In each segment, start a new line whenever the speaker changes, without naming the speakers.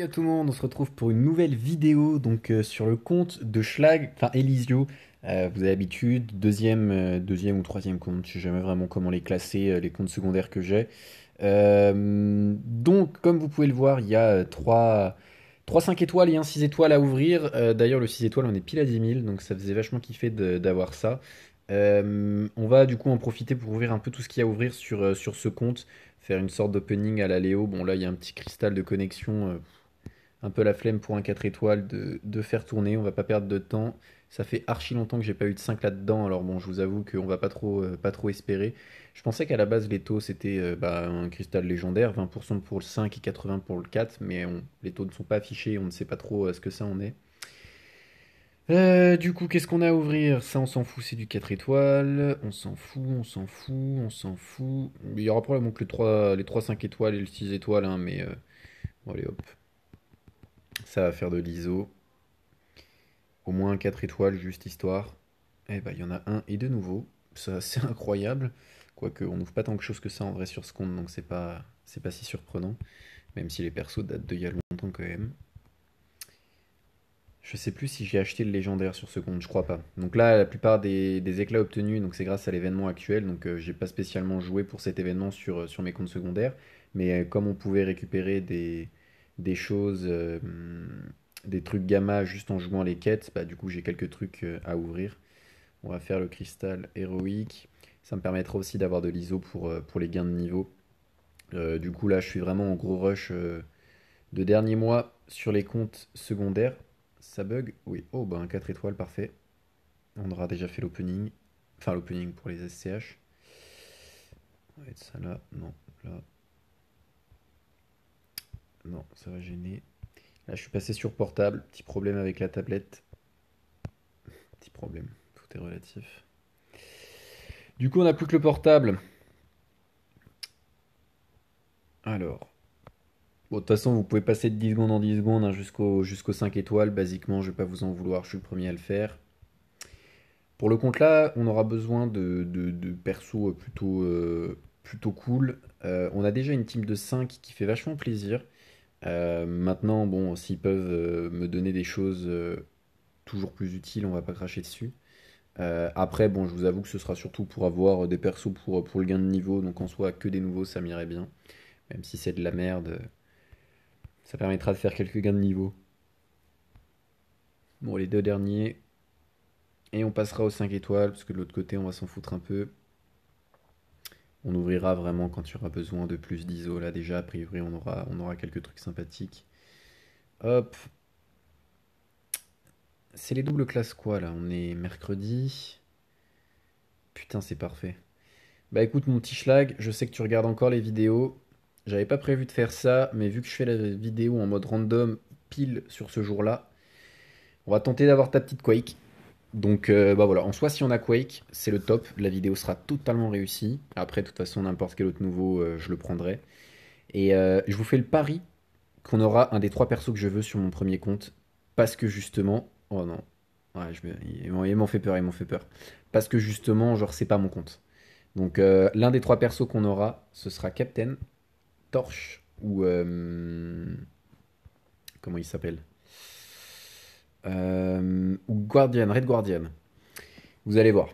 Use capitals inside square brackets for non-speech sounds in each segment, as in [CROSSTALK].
à tout le monde, on se retrouve pour une nouvelle vidéo donc euh, sur le compte de Schlag, enfin Elisio. Euh, vous avez l'habitude, deuxième, euh, deuxième ou troisième compte, je ne sais jamais vraiment comment les classer, les comptes secondaires que j'ai. donc comme vous pouvez le voir, il y a 3, 5 étoiles et un 6 étoiles à ouvrir. D'ailleurs le 6 étoiles on est pile à 10 000, donc ça faisait vachement kiffer d'avoir ça. on va du coup en profiter pour ouvrir un peu tout ce qu'il y a à ouvrir sur, sur ce compte, faire une sorte d'opening à la Léo. Bon là il y a un petit cristal de connexion un peu la flemme pour un 4 étoiles de, faire tourner, on va pas perdre de temps. Ça fait archi longtemps que j'ai pas eu de 5 là-dedans, alors bon, je vous avoue qu'on va pas trop, euh, pas trop espérer. Je pensais qu'à la base, les taux c'était euh, bah, un cristal légendaire, 20% pour le 5 et 80% pour le 4, mais les taux ne sont pas affichés, on ne sait pas trop euh, ce que ça en est. du coup, qu'est-ce qu'on a à ouvrir Ça, on s'en fout, c'est du 4 étoiles. On s'en fout, on s'en fout, on s'en fout. Il y aura probablement que les 3 5 étoiles et le 6 étoiles, hein, mais... Bon, allez, hop. Ça va faire de l'ISO. Au moins 4 étoiles, juste histoire. Eh bah il y en a un et de nouveau. Ça, c'est [LAUGHS] incroyable. Quoique, on n'ouvre pas tant que chose que ça en vrai sur ce compte, donc c'est pas, c'est pas si surprenant. Même si les persos datent de y a longtemps quand même. Je sais plus si j'ai acheté le légendaire sur ce compte, je crois pas. Donc là, la plupart des, des éclats obtenus, donc c'est grâce à l'événement actuel. Donc euh, j'ai pas spécialement joué pour cet événement sur, euh, sur mes comptes secondaires. Mais euh, comme on pouvait récupérer des, des choses, euh, des trucs gamma juste en jouant les quêtes, bah, du coup j'ai quelques trucs euh, à ouvrir. On va faire le cristal héroïque. Ça me permettra aussi d'avoir de l'ISO pour, euh, pour les gains de niveau. du coup là je suis vraiment en gros rush de dernier mois sur les comptes secondaires. Ça bug Oui. Oh ben bah, 4 étoiles, parfait. On aura déjà fait l'opening. Enfin l'opening pour les SCH. On va ça là. Non, là. Non, ça va gêner. Là, je suis passé sur portable. Petit problème avec la tablette. Petit problème. Tout est relatif. Du coup, on n'a plus que le portable. Alors. Bon, de toute façon, vous pouvez passer de 10 secondes en 10 secondes hein, jusqu'au jusqu'aux 5 étoiles. Basiquement, je ne vais pas vous en vouloir. Je suis le premier à le faire. Pour le compte là, on aura besoin de, de, persos euh, plutôt, euh, plutôt cool. Euh, on a déjà une team de 5 qui fait vachement plaisir. Euh, maintenant, bon, s'ils peuvent euh, me donner des choses euh, toujours plus utiles, on va pas cracher dessus. après, bon, je vous avoue que ce sera surtout pour avoir des persos pour, pour le gain de niveau, donc en soi, que des nouveaux, ça m'irait bien. Même si c'est de la merde, ça permettra de faire quelques gains de niveau. Bon, les deux derniers. Et on passera aux 5 étoiles, parce que de l'autre côté, on va s'en foutre un peu. On ouvrira vraiment quand tu auras besoin de plus d'ISO. Là, déjà, a priori, on aura, on aura quelques trucs sympathiques. Hop. C'est les doubles classes quoi, là On est mercredi. Putain, c'est parfait. Bah écoute, mon petit schlag, je sais que tu regardes encore les vidéos. J'avais pas prévu de faire ça, mais vu que je fais la vidéo en mode random pile sur ce jour-là, on va tenter d'avoir ta petite quake. Donc euh, bah voilà, en soi, si on a Quake, c'est le top. La vidéo sera totalement réussie. Après, de toute façon, n'importe quel autre nouveau, euh, je le prendrai. Et euh, je vous fais le pari qu'on aura un des trois persos que je veux sur mon premier compte. Parce que justement. Oh non. Ouais, je Il m'en fait peur, il m'en fait peur. Parce que justement, genre, c'est pas mon compte. Donc, l'un des trois persos qu'on aura, ce sera Captain, Torche ou. Comment il s'appelle euh, ou Guardian, Red Guardian. Vous allez voir.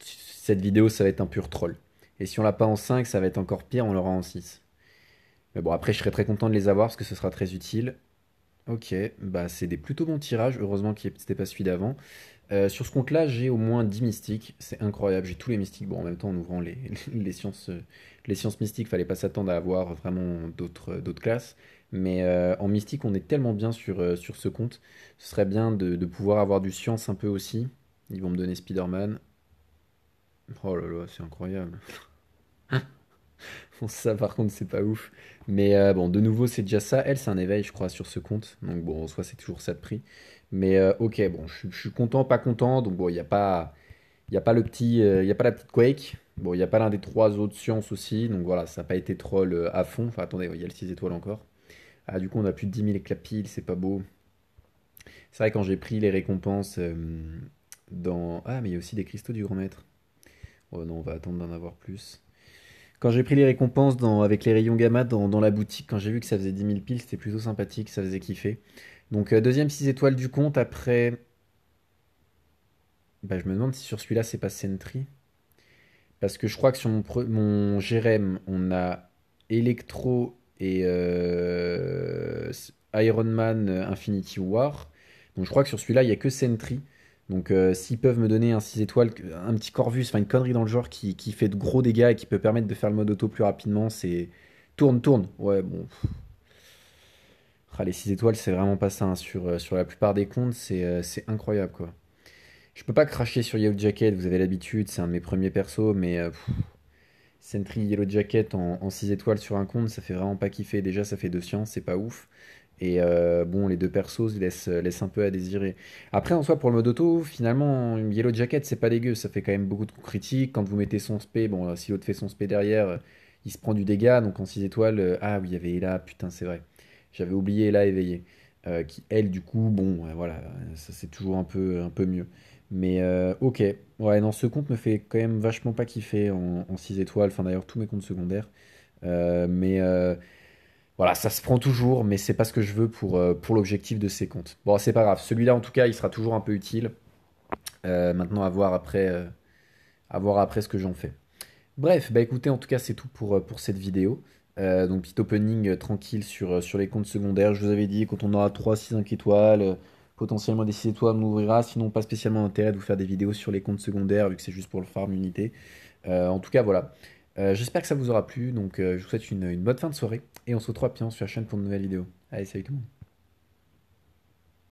Cette vidéo, ça va être un pur troll. Et si on l'a pas en 5, ça va être encore pire, on l'aura en 6. Mais bon, après, je serais très content de les avoir parce que ce sera très utile. Ok, bah c'est des plutôt bons tirages. Heureusement que c'était pas celui d'avant. Euh, sur ce compte-là, j'ai au moins 10 mystiques. C'est incroyable, j'ai tous les mystiques. Bon, en même temps, en ouvrant les, [LAUGHS] les sciences, les sciences mystiques, fallait pas s'attendre à avoir vraiment d'autres classes. Mais euh, en mystique, on est tellement bien sur, euh, sur ce compte. Ce serait bien de, de, pouvoir avoir du science un peu aussi. Ils vont me donner Spider-Man. Oh là là, c'est incroyable. [LAUGHS] bon, ça, par contre, c'est pas ouf. Mais euh, bon, de nouveau, c'est déjà ça. Elle, c'est un éveil, je crois, sur ce compte. Donc bon, soit c'est toujours ça de prix. Mais ok, bon, je, suis content, pas content. Donc bon, il n'y a pas. Il n'y a pas le petit, il a pas la petite Quake. Bon, il n'y a pas l'un des trois autres sciences aussi. Donc voilà, ça n'a pas été troll à fond. Enfin, attendez, il y a le 6 étoiles encore. Ah, du coup, on a plus de 10 000 éclats pile, c'est pas beau. C'est vrai, quand j'ai pris les récompenses euh, dans. Ah, mais il y a aussi des cristaux du grand maître. Oh non, on va attendre d'en avoir plus. Quand j'ai pris les récompenses dans, avec les rayons gamma dans, la boutique, quand j'ai vu que ça faisait 10 000 piles, c'était plutôt sympathique, ça faisait kiffer. Donc, euh, deuxième 6 étoiles du compte après. Bah, je me demande si sur celui-là, c'est pas Sentry. Parce que je crois que sur mon, mon on a Electro et euh, Iron Man euh, Infinity War. Donc je crois que sur celui-là, il n'y a que Sentry. Donc euh, s'ils peuvent me donner un 6 étoiles, un petit Corvus, enfin une connerie dans le genre qui, fait de gros dégâts et qui peut permettre de faire le mode auto plus rapidement, c'est... Tourne, tourne. Ouais, bon. Ah, les 6 étoiles, c'est vraiment pas ça. Sur, sur la plupart des comptes, c'est, incroyable, quoi. Je peux pas cracher sur Yellow Jacket, vous avez l'habitude, c'est un de mes premiers persos, mais... Sentry Yellow Jacket en, en 6 étoiles sur un compte, ça fait vraiment pas kiffer. Déjà, ça fait deux sciences, c'est pas ouf. Et euh, bon, les deux persos laissent, euh, laissent, un peu à désirer. Après, en soi, pour le mode auto, finalement, une Yellow Jacket, c'est pas dégueu. Ça fait quand même beaucoup de coups critiques. Quand vous mettez son spé, bon, si l'autre fait son SP derrière, euh, il se prend du dégât. Donc en 6 étoiles, ah oui, il y avait Ella, putain, c'est vrai. J'avais oublié Ella éveillée. qui, elle, du coup, bon, voilà, ça c'est toujours un peu, un peu mieux. Mais euh, ok. Ouais, non, ce compte me fait quand même vachement pas kiffer en, 6 étoiles. Enfin, d'ailleurs, tous mes comptes secondaires. Euh, mais euh, voilà, ça se prend toujours, mais c'est pas ce que je veux pour, pour l'objectif de ces comptes. Bon, c'est pas grave. Celui-là, en tout cas, il sera toujours un peu utile. maintenant, à voir après, après ce que j'en fais. Bref, bah écoutez, en tout cas, c'est tout pour, pour cette vidéo. donc, petit opening tranquille sur, sur les comptes secondaires. Je vous avais dit, quand on aura 3, 6, 5 étoiles potentiellement des toi m'ouvrira. Ah, sinon, pas spécialement intérêt de vous faire des vidéos sur les comptes secondaires vu que c'est juste pour le farm unité. Euh, en tout cas, voilà. Euh, j'espère que ça vous aura plu. Donc, euh, je vous souhaite une, bonne fin de soirée et on se retrouve rapidement sur la chaîne pour de nouvelles vidéos. Allez, salut tout le monde.